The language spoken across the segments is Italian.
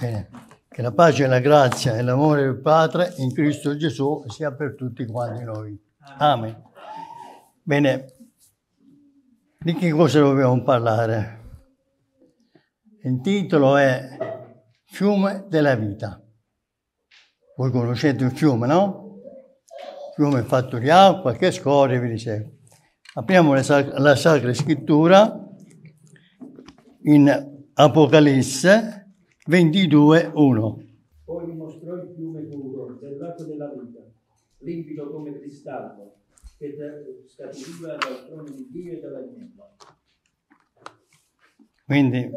Bene. Eh, che la pace, la grazia e l'amore del Padre in Cristo Gesù sia per tutti quanti noi. Amen. Bene, di che cosa dobbiamo parlare? Il titolo è Fiume della vita. Voi conoscete un fiume, no? Il fiume fatto di acqua che scorre, vi dice. Apriamo la, sac- la Sacra Scrittura in Apocalisse, 22.1. Poi mi mostrò il fiume puro dell'acqua della vita, limpido come cristallo, che scaturiva dal trono di Dio e dall'agnello. Quindi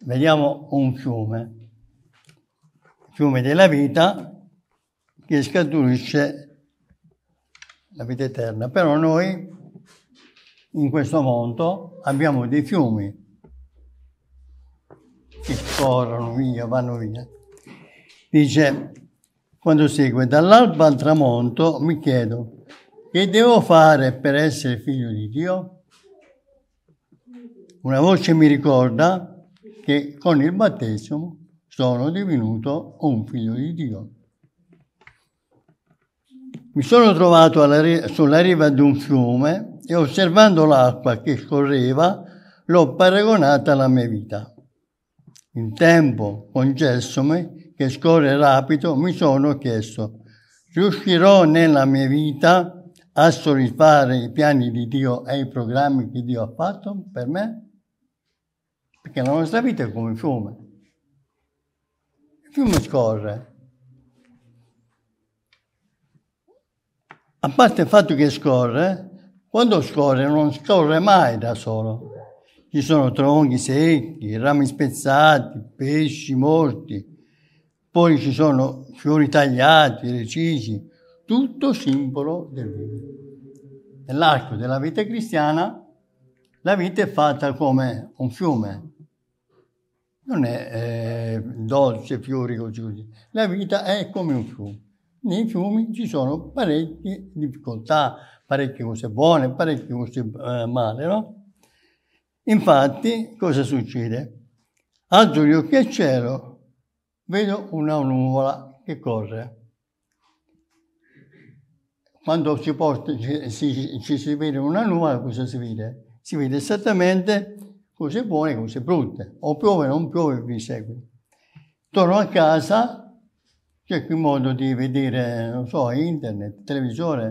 vediamo un fiume, il fiume della vita che scaturisce la vita eterna. Però noi in questo mondo abbiamo dei fiumi scorrono via, vanno via. Dice, quando segue, dall'alba al tramonto mi chiedo, che devo fare per essere figlio di Dio? Una voce mi ricorda che con il battesimo sono divenuto un figlio di Dio. Mi sono trovato alla, sulla riva di un fiume e osservando l'acqua che scorreva l'ho paragonata alla mia vita. In tempo concessomi, che scorre rapido, mi sono chiesto, riuscirò nella mia vita a soddisfare i piani di Dio e i programmi che Dio ha fatto per me? Perché la nostra vita è come un fiume. Il fiume scorre. A parte il fatto che scorre, quando scorre non scorre mai da solo. Ci sono tronchi secchi, rami spezzati, pesci morti, poi ci sono fiori tagliati, recisi, tutto simbolo del vino. Nell'arco della vita cristiana la vita è fatta come un fiume, non è eh, dolce, fiori così così. La vita è come un fiume. Nei fiumi ci sono parecchie difficoltà, parecchie cose buone, parecchie cose eh, male, no? Infatti, cosa succede? Alzo gli occhi al cielo, vedo una nuvola che corre. Quando si porta, ci, ci, ci si vede una nuvola, cosa si vede? Si vede esattamente cose buone e cose brutte. O piove o non piove, vi segue. Torno a casa, cerco il modo di vedere, non so, internet, televisore,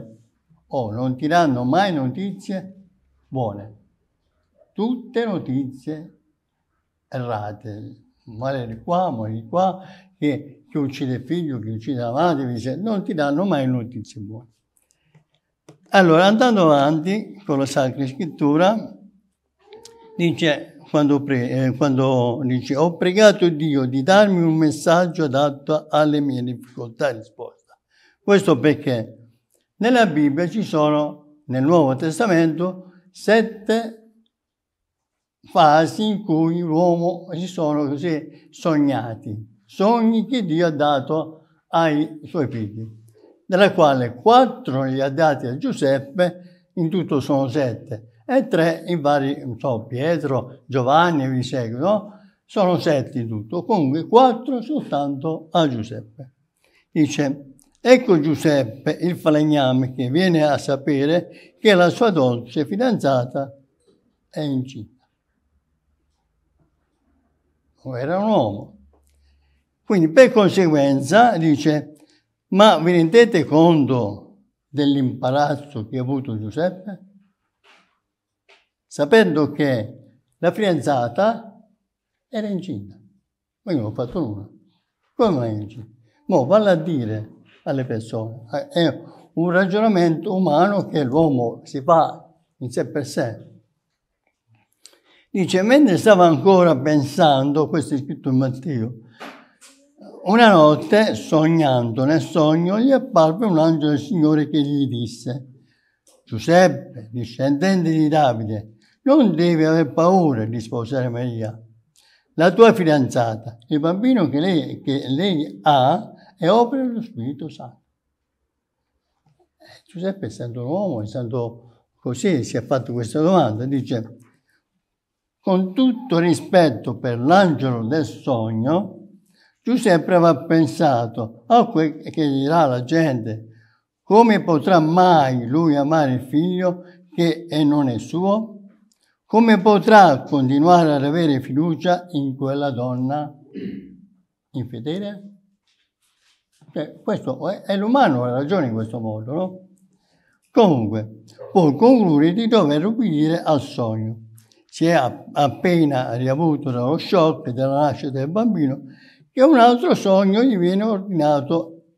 o oh, non ti danno mai notizie buone tutte notizie errate. Male di qua, male di qua, che chi uccide il figlio, chi uccide la madre, dice, non ti danno mai notizie buone. Allora, andando avanti con la Sacra Scrittura, dice, quando, pre- eh, quando dice, ho pregato Dio di darmi un messaggio adatto alle mie difficoltà e risposta. Questo perché nella Bibbia ci sono, nel Nuovo Testamento, sette fasi in cui l'uomo si sono così sognati, sogni che Dio ha dato ai suoi figli, della quale quattro gli ha dati a Giuseppe, in tutto sono sette, e tre in vari, non so, Pietro, Giovanni e vi seguono, sono sette in tutto, comunque quattro soltanto a Giuseppe. Dice, ecco Giuseppe, il falegname, che viene a sapere che la sua dolce fidanzata è incinta. Ecco, era un uomo. Quindi per conseguenza dice, ma vi rendete conto dell'imbarazzo che ha avuto Giuseppe? Sapendo che la fidanzata era incinta. Ma io non ho fatto nulla. Come mai incinta? Mo' vale a dire alle persone, eh, è un ragionamento umano che l'uomo si fa in sé per sé. Dice, mentre stava ancora pensando, questo è scritto in Matteo, una notte, sognando nel sogno, gli apparve un angelo del Signore che gli disse, Giuseppe, discendente di Davide, non devi aver paura di sposare Maria, la tua fidanzata, il bambino che lei, che lei ha è opera dello Spirito Santo. Eh, Giuseppe, essendo un uomo, essendo così, si è fatto questa domanda, dice, con tutto rispetto per l'angelo del sogno, Giuseppe aveva pensato a ah, quel che dirà la gente, come potrà mai lui amare il figlio che non è suo? Come potrà continuare ad avere fiducia in quella donna infedele? Cioè, questo è, è l'umano, ha ragione in questo modo, no? Comunque, può concludere di dover ubbidire al sogno si è appena riavuto dallo shock della nascita del bambino, che un altro sogno gli viene ordinato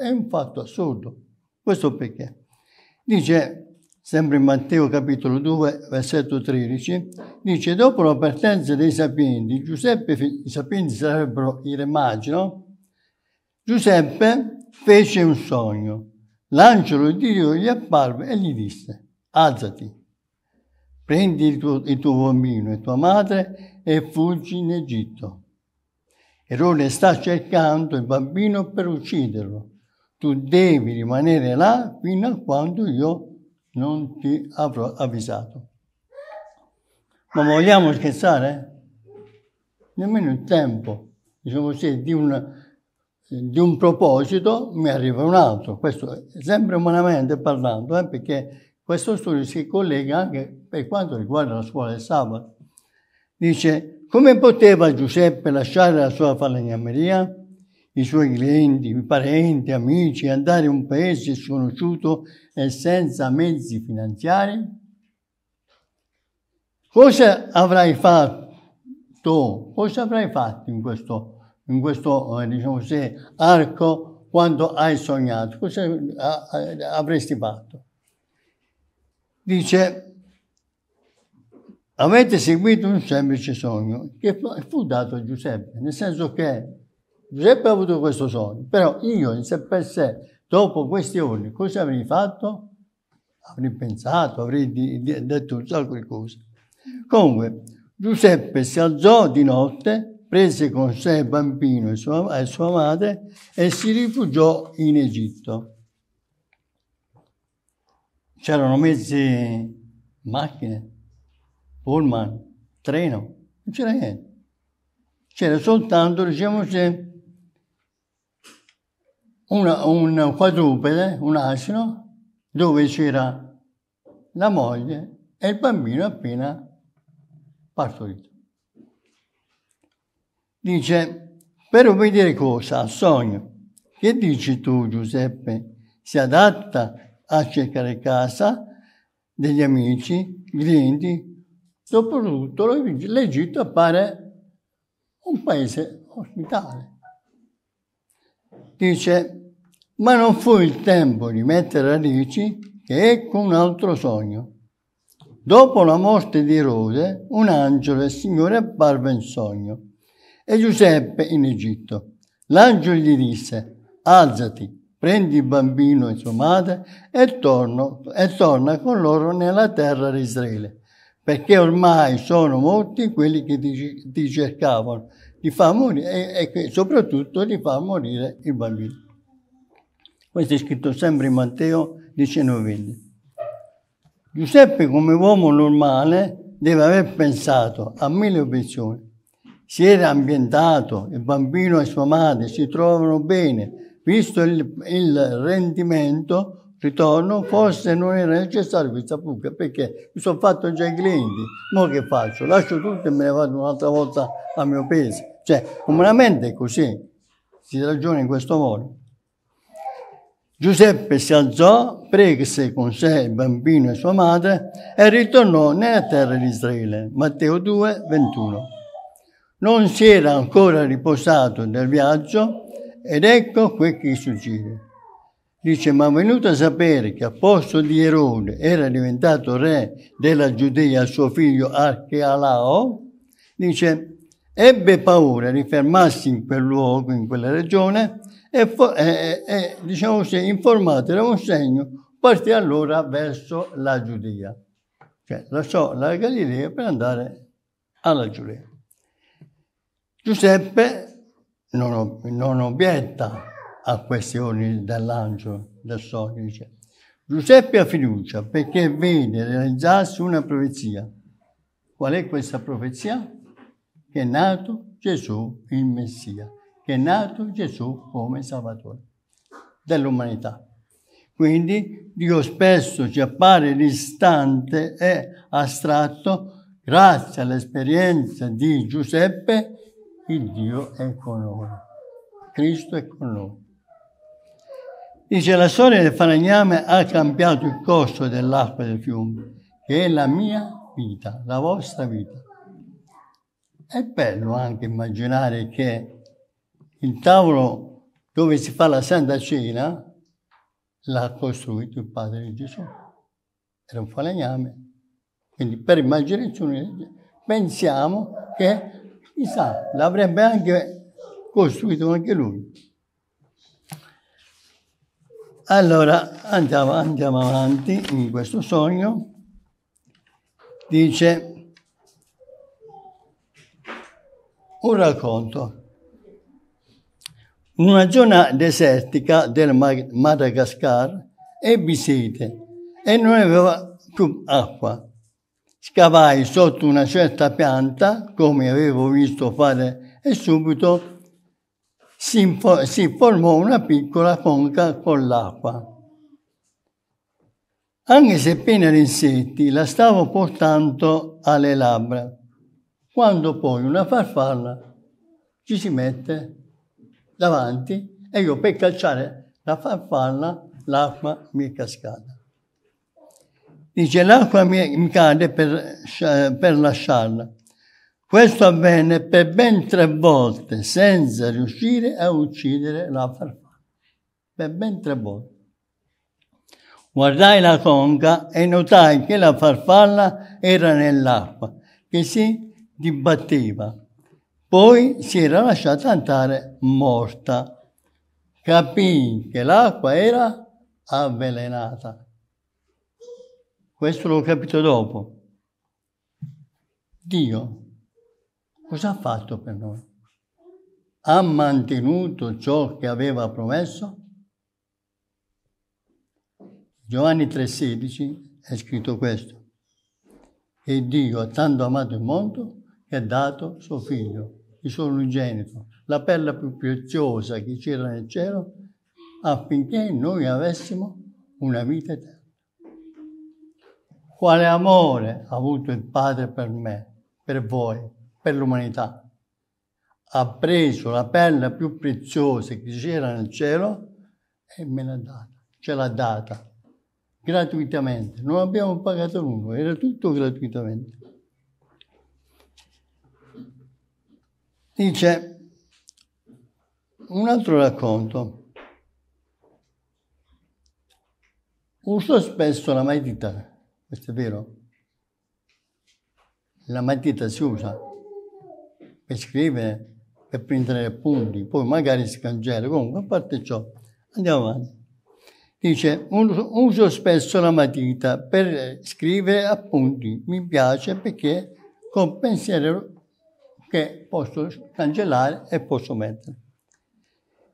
è un fatto assurdo. Questo perché? Dice, sempre in Matteo capitolo 2, versetto 13, dice, dopo la partenza dei sapienti, Giuseppe, i sapienti sarebbero i re magi, no? Giuseppe fece un sogno. L'angelo di Dio gli apparve e gli disse, alzati, prendi il tuo, il tuo bambino e tua madre e fuggi in Egitto. Erone sta cercando il bambino per ucciderlo. Tu devi rimanere là fino a quando io non ti avrò avvisato. Ma vogliamo scherzare? Nemmeno il tempo. Diciamo così, di un, di un proposito mi arriva un altro. Questo sempre umanamente parlando, eh, perché questo studio si collega anche per quanto riguarda la scuola del sabato. Dice, come poteva Giuseppe lasciare la sua falegnameria, i suoi clienti, parenti, amici, andare in un paese sconosciuto e senza mezzi finanziari? Cosa avrai fatto? Cosa avrai fatto in questo, in questo eh, diciamo, se, arco quando hai sognato? Cosa avresti fatto? dice, avete seguito un semplice sogno che fu dato a Giuseppe, nel senso che Giuseppe ha avuto questo sogno, però io in sé per sé, dopo questi ore, cosa avrei fatto? Avrei pensato, avrei detto un sacco di cose. Comunque, Giuseppe si alzò di notte, prese con sé il bambino e sua, e sua madre e si rifugiò in Egitto c'erano mezzi, macchine, pullman, treno, non c'era niente. C'era soltanto, diciamo, una, un quadrupede, un asino, dove c'era la moglie e il bambino appena partorito. Dice, per obbedire cosa? Al sogno. Che dici tu, Giuseppe? Si adatta a cercare casa, degli amici, clienti. Dopotutto l'Egitto appare un paese ospitale. Dice, ma non fu il tempo di mettere radici che ecco un altro sogno. Dopo la morte di Erode, un angelo del Signore apparve in sogno e Giuseppe in Egitto. L'angelo gli disse, alzati, prendi il bambino e sua madre e, torno, e torna con loro nella terra di Israele, perché ormai sono molti quelli che ti, ti cercavano, ti fa morire e, e soprattutto ti fa morire il bambino. Questo è scritto sempre in Matteo 19. Giuseppe come uomo normale deve aver pensato a mille obiezioni. Si era ambientato, il bambino e sua madre si trovano bene, visto il, il rendimento ritorno, forse non era necessario questa pubblica perché mi sono fatto già i clienti. Ma che faccio? Lascio tutto e me ne vado un'altra volta a mio paese. Cioè, umanamente è così, si ragiona in questo modo. Giuseppe si alzò, prese con sé il bambino e sua madre e ritornò nella terra di Israele. Matteo 2, 21. Non si era ancora riposato nel viaggio ed ecco quel che succede. Dice, ma venuto a sapere che a posto di Erode era diventato re della Giudea suo figlio Archealao, dice, ebbe paura di fermarsi in quel luogo, in quella regione, e, e, e diciamo così, informato da un segno, partì allora verso la Giudea. Cioè, lasciò la Galilea per andare alla Giudea. Giuseppe non, non obietta a questioni dell'angelo, del sodice. Giuseppe ha fiducia perché vede realizzarsi una profezia. Qual è questa profezia? Che è nato Gesù il Messia, che è nato Gesù come Salvatore dell'umanità. Quindi Dio spesso ci appare distante e astratto grazie all'esperienza di Giuseppe il Dio è con noi, Cristo è con noi. Dice la storia del falegname ha cambiato il corso dell'acqua del fiume, che è la mia vita, la vostra vita. È bello anche immaginare che il tavolo dove si fa la Santa Cena l'ha costruito il padre di Gesù. Era un falegname. Quindi per immaginazione pensiamo che Chissà, l'avrebbe anche costruito anche lui. Allora andiamo, andiamo avanti in questo sogno. Dice un racconto. In una zona desertica del Madagascar ebbi sete e non aveva più acqua. Scavai sotto una certa pianta, come avevo visto fare, e subito si, si formò una piccola conca con l'acqua. Anche se piena di insetti, la stavo portando alle labbra, quando poi una farfalla ci si mette davanti e io per calciare la farfalla l'acqua mi è cascata. Dice, l'acqua mi, mi cade per, per lasciarla. Questo avvenne per ben tre volte, senza riuscire a uccidere la farfalla. Per ben tre volte. Guardai la conca e notai che la farfalla era nell'acqua, che si dibatteva. Poi si era lasciata andare morta. Capì che l'acqua era avvelenata. Questo lo capito dopo. Dio cosa ha fatto per noi? Ha mantenuto ciò che aveva promesso? Giovanni 3:16 è scritto questo. E Dio ha tanto amato il mondo che ha dato suo figlio, il suo unigenito, la perla più preziosa che c'era nel cielo, affinché noi avessimo una vita eterna quale amore ha avuto il Padre per me, per voi, per l'umanità. Ha preso la perla più preziosa che c'era nel cielo e me l'ha data, ce l'ha data gratuitamente, non abbiamo pagato nulla, era tutto gratuitamente. Dice un altro racconto. Uso spesso la meditazione. Questo è vero. La matita si usa per scrivere, per prendere appunti, poi magari si cancella. Comunque, a parte ciò, andiamo avanti. Dice, uso spesso la matita per scrivere appunti. Mi piace perché con pensiero che posso cancellare e posso mettere.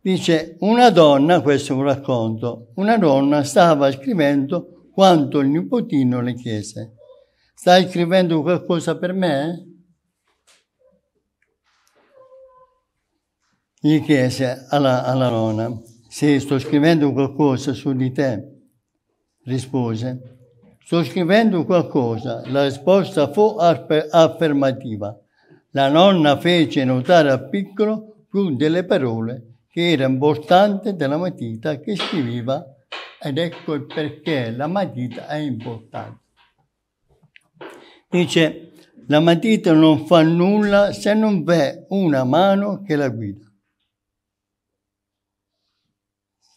Dice, una donna, questo è un racconto, una donna stava scrivendo quanto il nipotino le chiese, stai scrivendo qualcosa per me? Gli chiese alla, alla nonna, se sto scrivendo qualcosa su di te, rispose. Sto scrivendo qualcosa. La risposta fu affermativa. La nonna fece notare al piccolo più delle parole che era importante della matita che scriveva ed ecco il perché la matita è importante. Dice, la matita non fa nulla se non v'è una mano che la guida.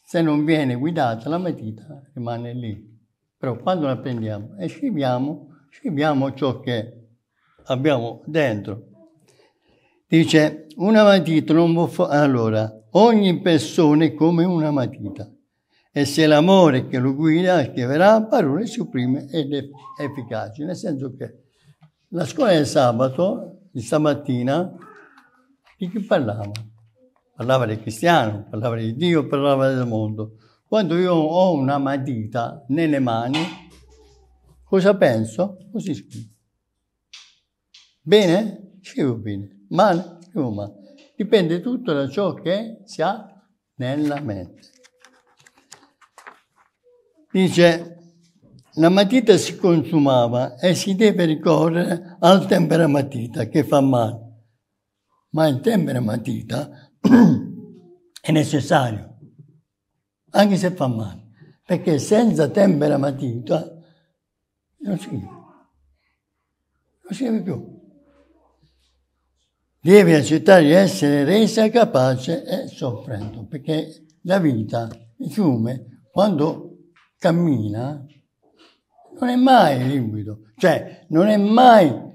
Se non viene guidata la matita rimane lì. Però quando la prendiamo e scriviamo, scriviamo ciò che abbiamo dentro. Dice, una matita non può fare... Allora, ogni persona è come una matita e se l'amore che lo guida scriverà parole suprime ed efficaci, nel senso che la scuola del sabato, di stamattina, di chi parlava? Parlava del cristiano, parlava di Dio, parlava del mondo. Quando io ho una matita nelle mani, cosa penso? Così scrivo. Bene? Scrivo bene. Male? Scrivo male. Dipende tutto da ciò che si ha nella mente. Dice, la matita si consumava e si deve ricorrere al tempera matita che fa male. Ma il tempera matita è necessario, anche se fa male, perché senza tempera matita non scrive. Non scrive più. Deve accettare di essere resa capace e soffrendo, perché la vita, il fiume, quando cammina, non è mai limpido, cioè non è mai...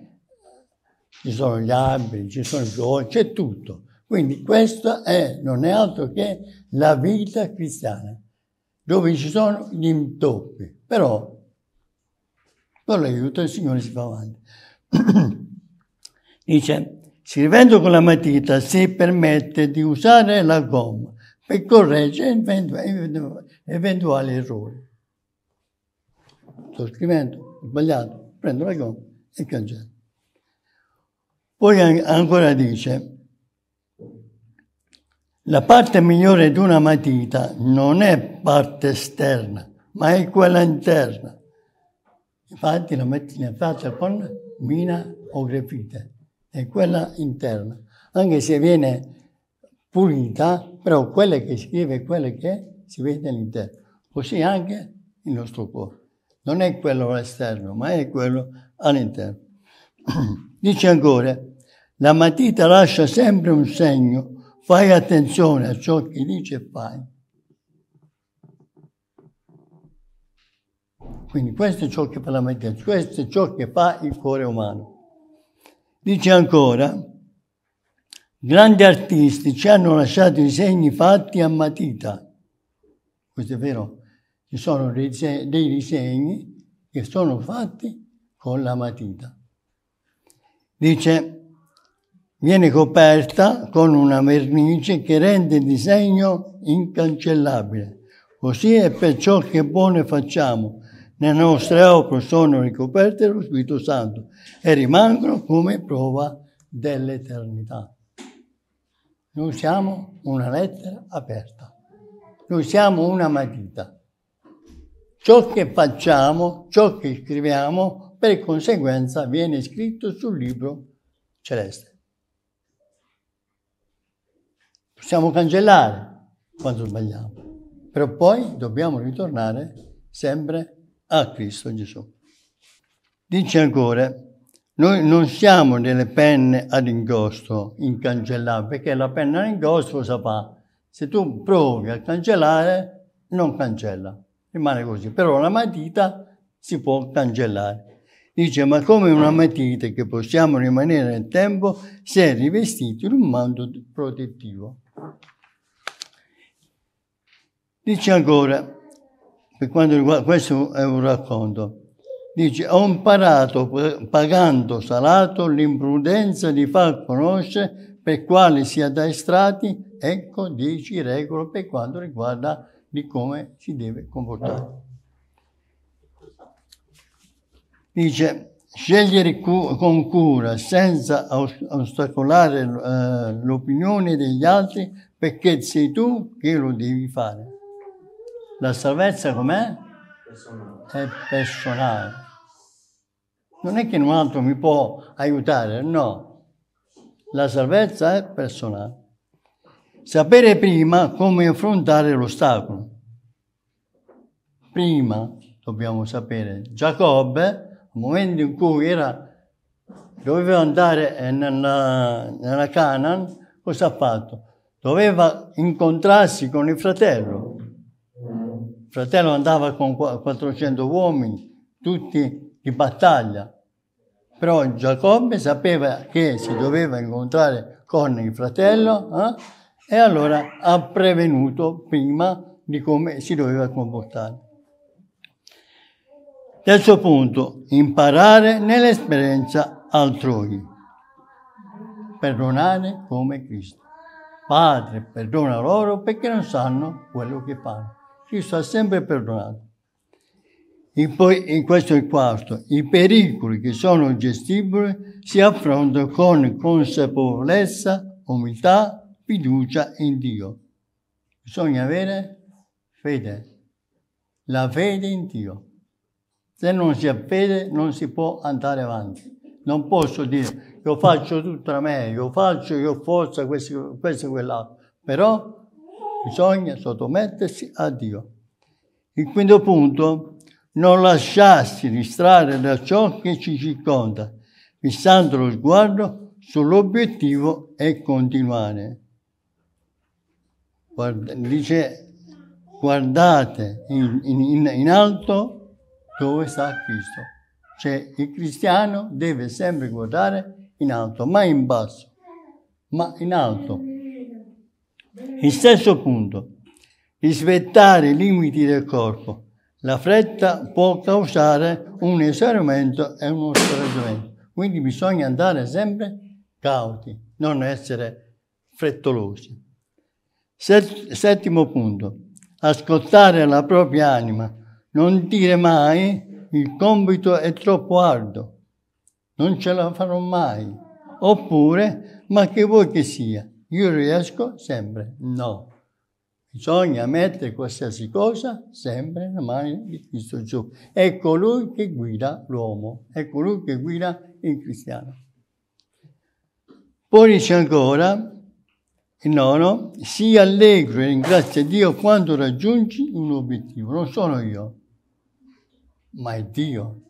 Ci sono gli alberi, ci sono i fiori, c'è tutto. Quindi questa è, non è altro che la vita cristiana, dove ci sono gli intoppi. Però, con l'aiuto del Signore si fa avanti. Dice, scrivendo con la matita si permette di usare la gomma per correggere eventuali errori sto scrivendo, ho sbagliato, prendo la copia e cancello. Poi ancora dice, la parte migliore di una matita non è parte esterna, ma è quella interna. Infatti la mattina è fatta con mina o grepite, è quella interna. Anche se viene pulita, però quella che scrive è quella che si vede all'interno. Così anche il nostro cuore non è quello all'esterno, ma è quello all'interno. Dice ancora, la matita lascia sempre un segno, fai attenzione a ciò che dice e fai. Quindi questo è ciò che fa la matita, questo è ciò che fa il cuore umano. Dice ancora, grandi artisti ci hanno lasciato i segni fatti a matita. Questo è vero, ci sono dei, disegni che sono fatti con la matita. Dice, viene coperta con una vernice che rende il disegno incancellabile. Così è per ciò che buone facciamo. Le nostre opere sono ricoperte dallo Spirito Santo e rimangono come prova dell'eternità. Noi siamo una lettera aperta, noi siamo una matita. Ciò che facciamo, ciò che scriviamo, per conseguenza viene scritto sul libro celeste. Possiamo cancellare quando sbagliamo, però poi dobbiamo ritornare sempre a Cristo Gesù. Dice ancora, noi non siamo delle penne ad ingosto cancellare, perché la penna ad ingosto, cosa fa? se tu provi a cancellare, non cancella rimane così. Però la matita si può cancellare. Dice, ma come una matita che possiamo rimanere nel tempo se rivestito in un manto protettivo? Dice ancora, per quanto riguarda, questo è un racconto, dice, ho imparato pagando salato l'imprudenza di far conoscere per quale si addestrati, ecco dieci regole per quanto riguarda la di come si deve comportare. Ah. Dice, scegliere cu- con cura, senza ostacolare eh, l'opinione degli altri, perché sei tu che lo devi fare. La salvezza com'è? È personale. Non è che un altro mi può aiutare, no. La salvezza è personale. Sapere prima come affrontare l'ostacolo. Prima dobbiamo sapere. Giacobbe, al momento in cui era, doveva andare eh, nella, nella Canaan, cosa ha fatto? Doveva incontrarsi con il fratello. Il fratello andava con 400 uomini, tutti di battaglia. Però Giacobbe sapeva che si doveva incontrare con il fratello. Eh? E allora ha prevenuto prima di come si doveva comportare. Terzo punto, imparare nell'esperienza altrui. Perdonare come Cristo. Padre, perdona loro perché non sanno quello che fanno. Cristo ha sempre perdonato. In poi, in questo è il quarto, i pericoli che sono gestibili si affrontano con consapevolezza, umiltà fiducia in Dio. Bisogna avere fede, la fede in Dio. Se non si ha fede non si può andare avanti. Non posso dire io faccio tutto da me, io faccio, io forza, questo e quell'altro. Però bisogna sottomettersi a Dio. Il quinto punto, non lasciarsi distrarre da ciò che ci circonda, fissando lo sguardo sull'obiettivo e continuare guarda, dice guardate in, in, in alto dove sta Cristo. Cioè il cristiano deve sempre guardare in alto, mai in basso, ma in alto. Il stesso punto, rispettare i limiti del corpo. La fretta può causare un esaurimento e uno scoraggiamento. Quindi bisogna andare sempre cauti, non essere frettolosi. Settimo punto. Ascoltare la propria anima. Non dire mai il compito è troppo arduo. Non ce la farò mai. Oppure, ma che vuoi che sia? Io riesco sempre. No. Bisogna mettere qualsiasi cosa sempre nelle mano di Cristo Gesù. È colui che guida l'uomo, è colui che guida il cristiano. Poi dice ancora, il nono, sii allegro e ringrazia Dio quando raggiungi un obiettivo. Non sono io, ma è Dio.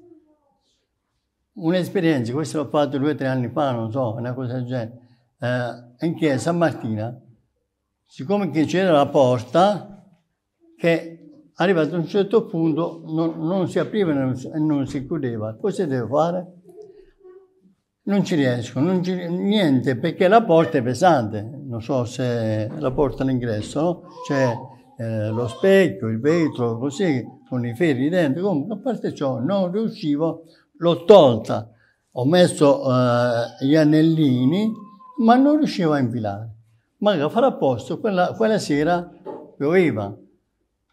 Un'esperienza, questo l'ho fatto due o tre anni fa, non so, una cosa del genere, eh, in chiesa a Martina, siccome che c'era la porta, che arrivato a un certo punto non, non si apriva e non si chiudeva, cosa devo fare? Non ci riesco, non ci, niente, perché la porta è pesante. Non so se la porta all'ingresso, no? C'è eh, lo specchio, il vetro, così, con i ferri dentro. Comunque, a parte ciò, non riuscivo, l'ho tolta. Ho messo eh, gli anellini, ma non riuscivo a infilare. Ma a fare a posto, quella, quella sera pioveva.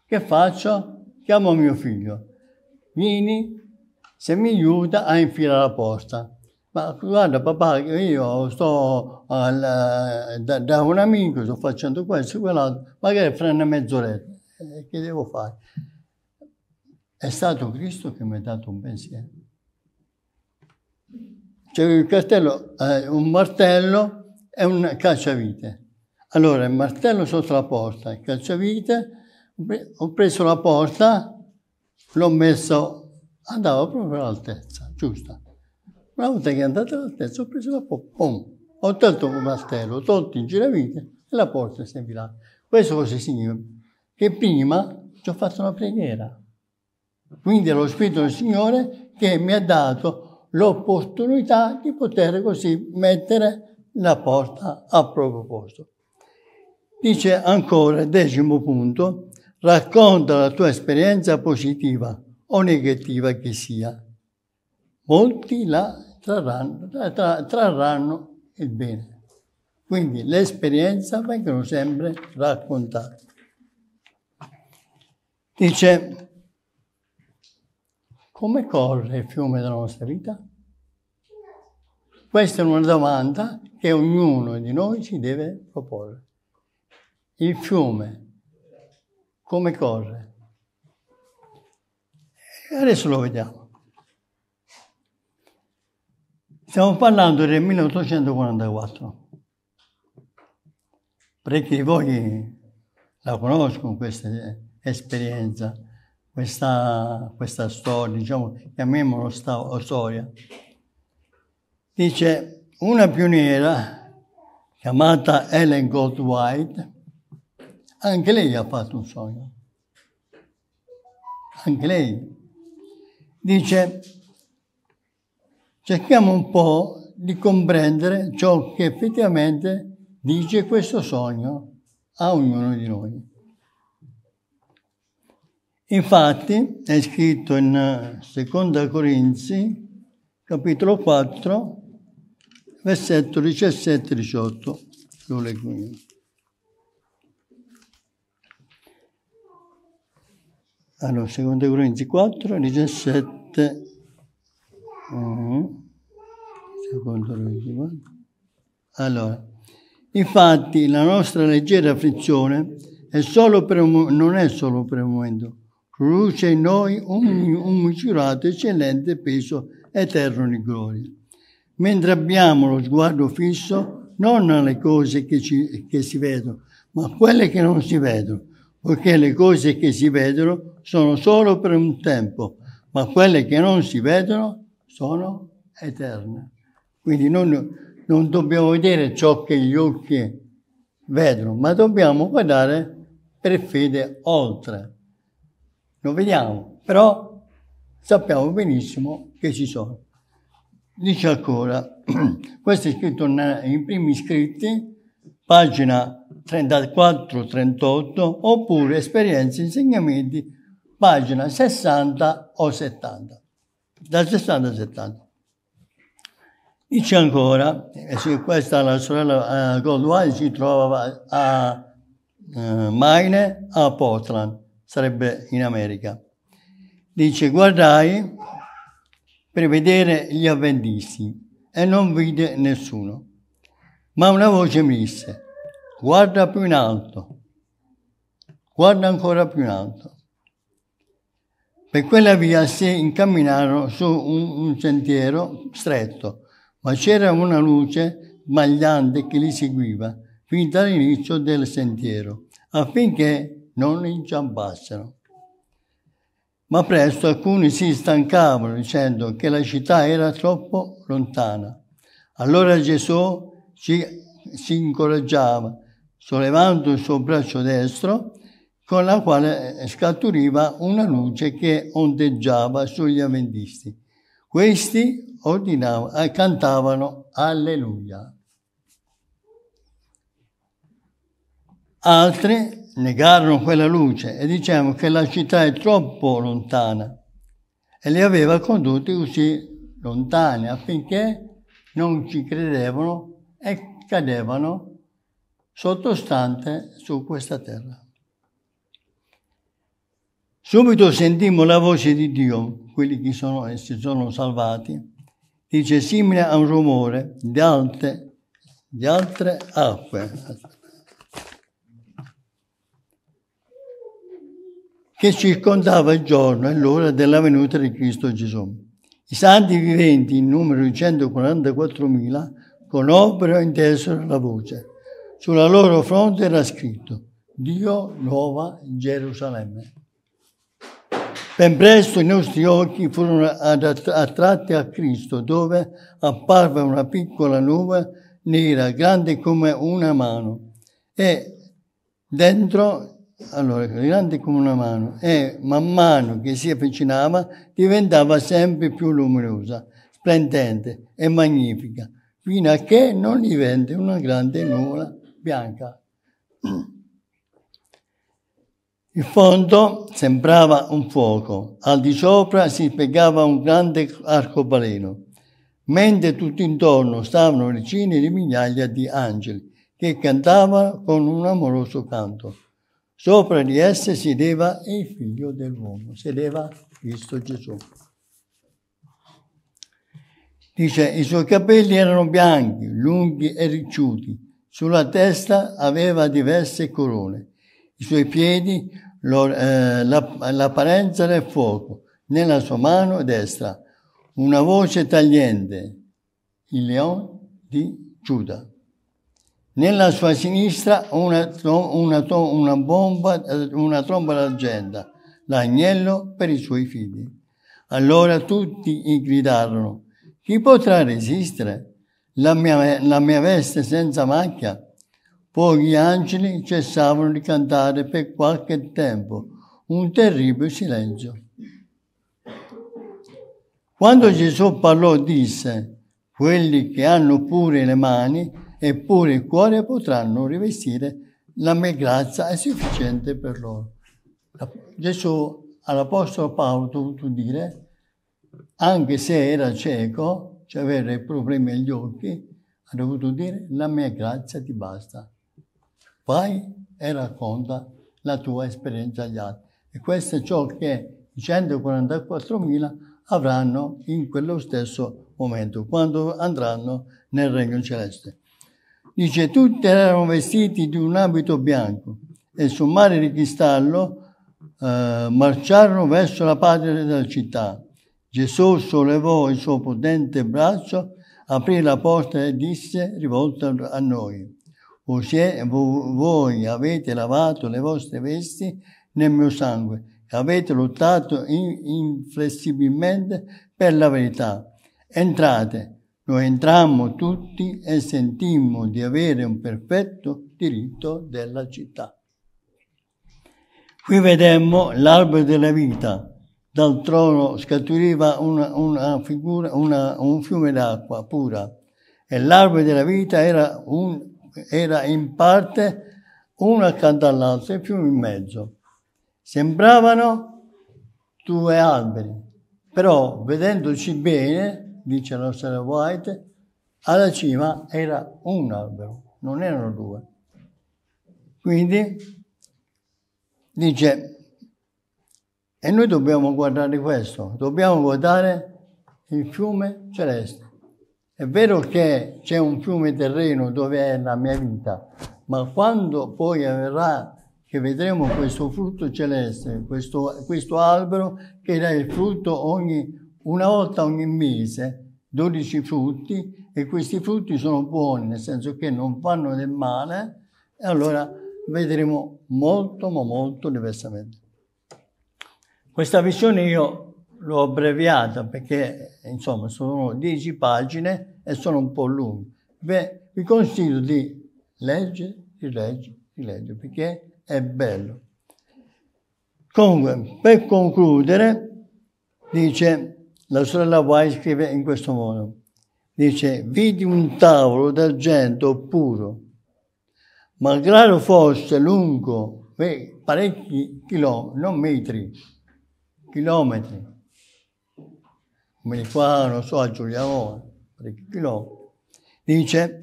Che faccio? Chiamo mio figlio. Vieni, se mi aiuta a infilare la porta ma guarda papà, io sto al, da, da, un amico, sto facendo questo, quell'altro, magari fra una mezz'oretta, eh, che devo fare? È stato Cristo che mi ha dato un pensiero. C'è il cartello, eh, un martello e un cacciavite. Allora, il martello sotto la porta, il cacciavite, ho preso la porta, l'ho messo, andava proprio all'altezza, giusta una volta che è andata all'altezza, ho preso la pompa, ho tolto un mastello, ho tolto in giravite e la porta si è là. Questo cosa significa? Che prima ci ho fatto una preghiera. Quindi è lo Spirito del Signore che mi ha dato l'opportunità di poter così mettere la porta a proprio posto. Dice ancora, decimo punto, racconta la tua esperienza positiva o negativa che sia molti la trarranno, tra, trarranno il bene. Quindi le esperienze vengono sempre raccontate. Dice, come corre il fiume della nostra vita? Questa è una domanda che ognuno di noi si deve proporre. Il fiume, come corre? Adesso lo vediamo. Stiamo parlando del 1844. Parecchi di voi la conoscono questa esperienza, questa, questa storia, diciamo, chiamiamola sta, storia. Dice, una pioniera chiamata Ellen Gold anche lei ha fatto un sogno. Anche lei. Dice, Cerchiamo un po' di comprendere ciò che effettivamente dice questo sogno a ognuno di noi. Infatti è scritto in eh, Seconda Corinzi, capitolo 4, versetto 17-18. Lo leggo io. Allora, Seconda Corinzi 4, 17 Mm-hmm. Secondo l'ultimo. Allora, infatti la nostra leggera afflizione è un, non è solo per un momento, produce in noi un, un misurato, eccellente peso eterno di gloria. Mentre abbiamo lo sguardo fisso non alle cose che, ci, che si vedono, ma a quelle che non si vedono, poiché le cose che si vedono sono solo per un tempo, ma quelle che non si vedono sono eterne. Quindi non, non dobbiamo vedere ciò che gli occhi vedono, ma dobbiamo guardare per fede oltre. Lo vediamo, però sappiamo benissimo che ci sono. Dice ancora, questo è scritto in primi scritti, pagina 34-38, oppure esperienze insegnamenti, pagina 60 o 70 dal 60 al 70. Dice ancora, e eh, questa la sorella eh, Goldwine si trova a eh, Maine, a Portland, sarebbe in America. Dice, guardai per vedere gli avventisti e non vide nessuno. Ma una voce mi disse, guarda più in alto, guarda ancora più in alto. Per quella via si incamminarono su un, un sentiero stretto, ma c'era una luce sbagliante che li seguiva fin dall'inizio del sentiero, affinché non inciampassero. Ma presto alcuni si stancavano dicendo che la città era troppo lontana. Allora Gesù ci, si incoraggiava, sollevando il suo braccio destro, con la quale eh, scaturiva una luce che ondeggiava sugli avvendisti. Questi ordinavano, eh, cantavano Alleluia. Altri negarono quella luce e dicevano che la città è troppo lontana e li aveva condotti così lontani affinché non ci credevano e cadevano sottostante su questa terra. Subito sentimmo la voce di Dio, quelli che sono, eh, si sono salvati, dice simile a un rumore di alte, di altre acque. che circondava il giorno e l'ora della venuta di Cristo Gesù. I santi viventi in numero di 144.000 conobbero e intesero la voce. Sulla loro fronte era scritto Dio nuova Gerusalemme. Ben presto i nostri occhi furono attratti a Cristo, dove apparve una piccola nuvola nera, grande come una mano, e dentro, allora, grande come una mano, e man mano che si avvicinava diventava sempre più luminosa, splendente e magnifica, fino a che non diventa una grande nuvola bianca. Il fondo sembrava un fuoco, al di sopra si spiegava un grande arcobaleno, mentre tutto intorno stavano decine di migliaia di angeli che cantavano con un amoroso canto. Sopra di esse sedeva il figlio dell'uomo, sedeva Cristo Gesù. Dice, i suoi capelli erano bianchi, lunghi e ricciuti, sulla testa aveva diverse corone i suoi piedi, lo, eh, la, l'apparenza del fuoco, nella sua mano destra, una voce tagliente, il leone di Giuda. Nella sua sinistra una, una, una, bomba, una tromba d'argento, l'agnello per i suoi figli. Allora tutti gridarono, chi potrà resistere? La mia, la mia veste senza macchia poi gli angeli cessavano di cantare per qualche tempo, un terribile silenzio. Quando Gesù parlò disse, quelli che hanno pure le mani e pure il cuore potranno rivestire la mia grazia è sufficiente per loro. Gesù all'Apostolo Paolo ha dovuto dire, anche se era cieco, cioè aveva problemi agli occhi, ha dovuto dire la mia grazia ti basta Vai e racconta la tua esperienza agli altri. E questo è ciò che i 144.000 avranno in quello stesso momento, quando andranno nel Regno Celeste. Dice, tutti erano vestiti di un abito bianco e sul mare di cristallo eh, marciarono verso la patria della città. Gesù sollevò il suo potente braccio, aprì la porta e disse, rivolta a noi, voi avete lavato le vostre vesti nel mio sangue e avete lottato inflessibilmente per la verità. Entrate, noi entrammo tutti e sentimmo di avere un perfetto diritto della città. Qui vedemmo l'albero della vita. Dal trono scaturiva una, una figura, una, un fiume d'acqua pura e l'albero della vita era un era in parte uno accanto all'altro e più in mezzo. Sembravano due alberi, però vedendoci bene, dice la nostra White, alla cima era un albero, non erano due. Quindi dice, e noi dobbiamo guardare questo, dobbiamo guardare il fiume celeste è vero che c'è un fiume terreno dove è la mia vita, ma quando poi avverrà che vedremo questo frutto celeste, questo, questo albero che dà il frutto ogni, una volta ogni mese, 12 frutti, e questi frutti sono buoni, nel senso che non fanno del male, e allora vedremo molto, ma molto diversamente. Questa visione io l'ho abbreviata perché insomma sono dieci pagine e sono un po' lunghe. Beh, vi consiglio di leggere, di leggere, di leggere perché è bello. Comunque, per concludere, dice, la sorella Wai scrive in questo modo, dice, vidi un tavolo d'argento puro, malgrado fosse lungo parecchi chilometri, non metri, chilometri, come li fa, non so, a Giuliano, chi no, dice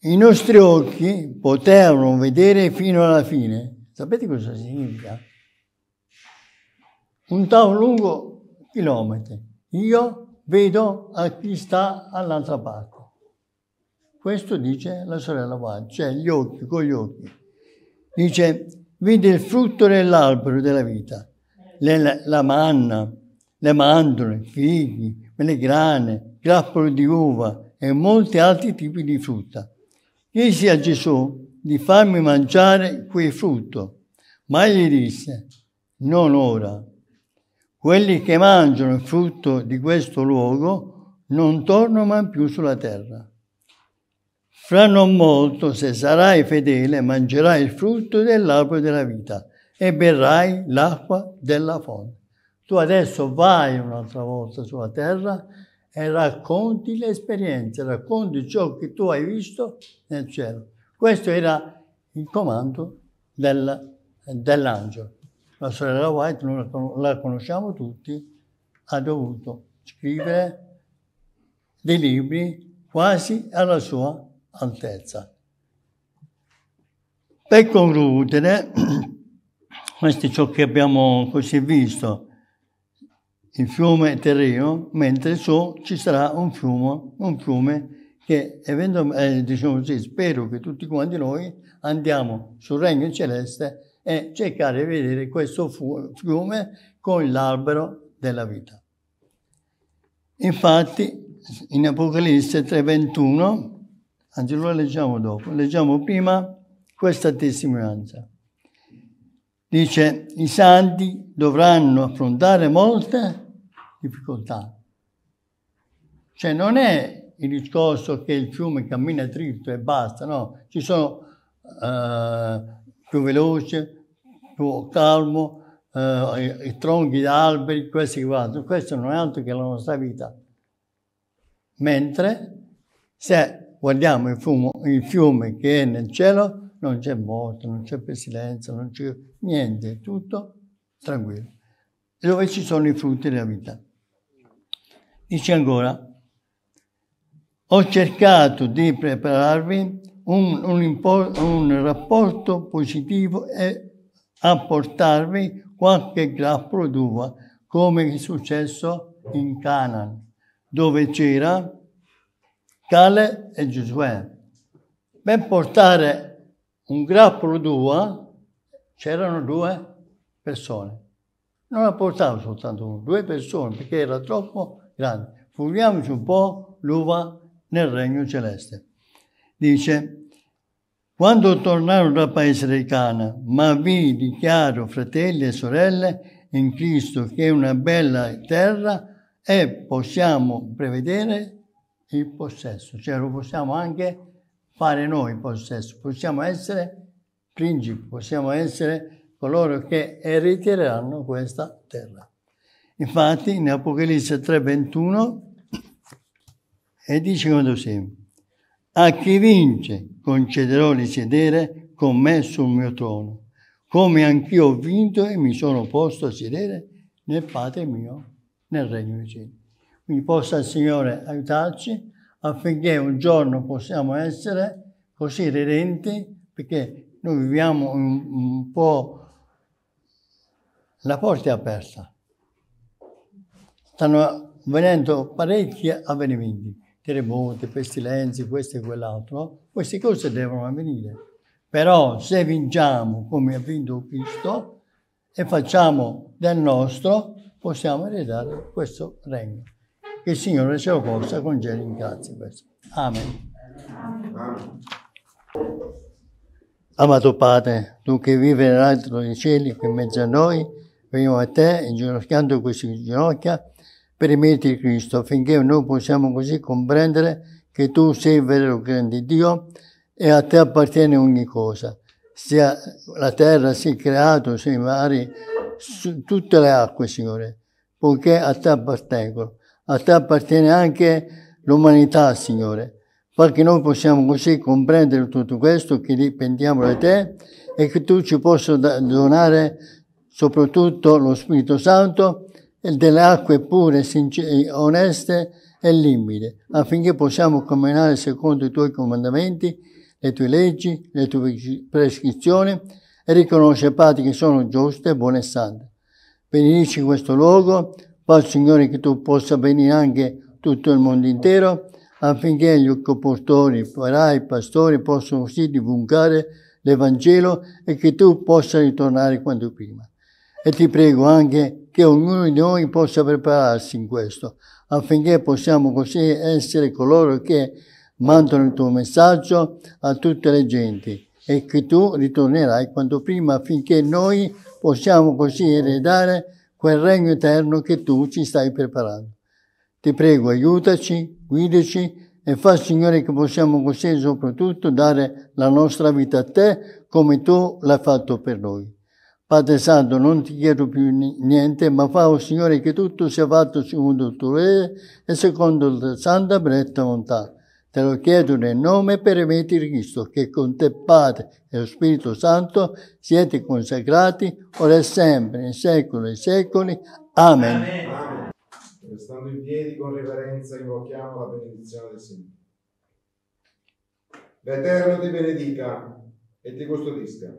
i nostri occhi potevano vedere fino alla fine. Sapete cosa significa? Un tavolo lungo chilometri. Io vedo a chi sta all'altra parte. Questo dice la sorella Van, cioè gli occhi con gli occhi. Dice, vide il frutto dell'albero della vita, la manna, le mandorle, i fichi, grane, grappoli di uva e molti altri tipi di frutta. Chiesi a Gesù di farmi mangiare quel frutto, ma gli disse, non ora. Quelli che mangiano il frutto di questo luogo non tornano mai più sulla terra. Fra non molto, se sarai fedele, mangerai il frutto dell'albero della vita e berrai l'acqua della fonte. Tu adesso vai un'altra volta sulla terra e racconti le esperienze, racconti ciò che tu hai visto nel cielo. Questo era il comando del, dell'angelo. La sorella White, noi la conosciamo tutti, ha dovuto scrivere dei libri quasi alla sua altezza. Per concludere, questo è ciò che abbiamo così visto il fiume terreno, mentre su ci sarà un fiume, un fiume che, evento, eh, diciamo così, spero che tutti quanti noi andiamo sul regno celeste e cercare di vedere questo fiume con l'albero della vita. Infatti, in Apocalisse 3:21, anzi lo leggiamo dopo, leggiamo prima questa testimonianza. Dice, i santi dovranno affrontare molte difficoltà. Cioè non è il discorso che il fiume cammina dritto e basta, no, ci sono eh, più veloce, più calmo, eh, i, i, tronchi d'alberi, questi qua, questo non è altro che la nostra vita. Mentre se guardiamo il, fumo, il fiume che è nel cielo, non c'è morte, non c'è pestilenza, non c'è niente, è tutto tranquillo. E dove ci sono i frutti della vita. Dice ancora, ho cercato di prepararvi un, un, un rapporto positivo e apportarvi qualche grappolo d'uva, come è successo in Canaan, dove c'era Cale e Giosuè. Per portare un grappolo d'uva c'erano due persone. Non la portavo soltanto uno, due persone, perché era troppo grande. Fughiamoci un po' l'uva nel regno celeste. Dice, quando tornarono dal paese dei Cana, ma vi dichiaro, fratelli e sorelle, in Cristo che è una bella terra e possiamo prevedere il possesso, cioè lo possiamo anche fare noi il possesso, possiamo essere principi, possiamo essere coloro che eriteranno questa terra. Infatti in Apocalisse 3:21 e dice così, a chi vince concederò di sedere con me sul mio trono, come anch'io ho vinto e mi sono posto a sedere nel Padre mio, nel Regno di Cielo. Quindi possa il Signore aiutarci affinché un giorno possiamo essere così redenti, perché noi viviamo un, un po' la porta è aperta stanno venendo parecchi avvenimenti, terremoti, pestilenze, questo e quell'altro, no? queste cose devono avvenire. Però se vinciamo come ha vinto Cristo e facciamo del nostro, possiamo ereditare questo regno. Che il Signore ce lo possa congere in grazia. Amen. Amen. Amato Padre, tu che vivi nell'altro dei cieli, che in mezzo a noi, veniamo a te, inginocchiando queste ginocchia, per i di Cristo, affinché noi possiamo così comprendere che tu sei il vero grande Dio e a te appartiene ogni cosa, sia la terra, sia il creato, sia i mari, tutte le acque, Signore, poiché a te appartengono. A te appartiene anche l'umanità, Signore. Fa che noi possiamo così comprendere tutto questo, che dipendiamo da te e che tu ci possa donare soprattutto lo Spirito Santo, e delle acque pure, sincere, eh, oneste e limpide, affinché possiamo camminare secondo i tuoi comandamenti, le tue leggi, le tue prescrizioni e riconoscere pratiche che sono giuste buone e sante. Benedici questo luogo, Padre Signore che tu possa benire anche tutto il mondo intero, affinché gli occupatori, i parai, i pastori possano così divulgare l'Evangelo e che tu possa ritornare quanto prima. E ti prego anche che ognuno di noi possa prepararsi in questo, affinché possiamo così essere coloro che mandano il tuo messaggio a tutte le genti e che tu ritornerai quanto prima affinché noi possiamo così eredare quel regno eterno che tu ci stai preparando. Ti prego, aiutaci, guidaci e fa, Signore, che possiamo così soprattutto dare la nostra vita a te come tu l'hai fatto per noi. Padre Santo, non ti chiedo più niente, ma fa, oh Signore, che tutto sia fatto secondo il tuo re e secondo la santa bretta volontà. Te lo chiedo nel nome permetti di Cristo, che con te Padre e lo Spirito Santo siete consacrati, ora e sempre, in secoli e secoli. Amen. Amen. Amen. Restando in piedi con reverenza invochiamo la benedizione del Signore. L'Eterno ti benedica e ti custodisca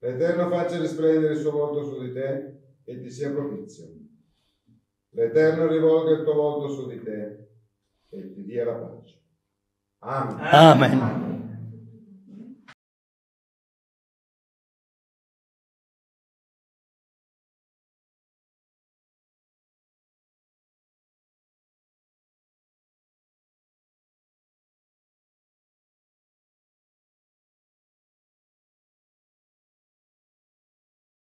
L'Eterno faccia risplendere il suo volto su di te e ti sia propizio. L'Eterno rivolga il tuo volto su di te e ti dia la pace. Amen. Amen.